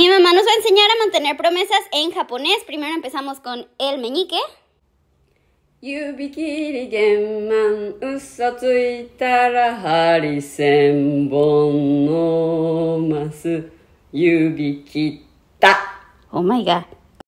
Mi mamá nos va a enseñar a mantener promesas en japonés. Primero empezamos con el meñique. Oh my god.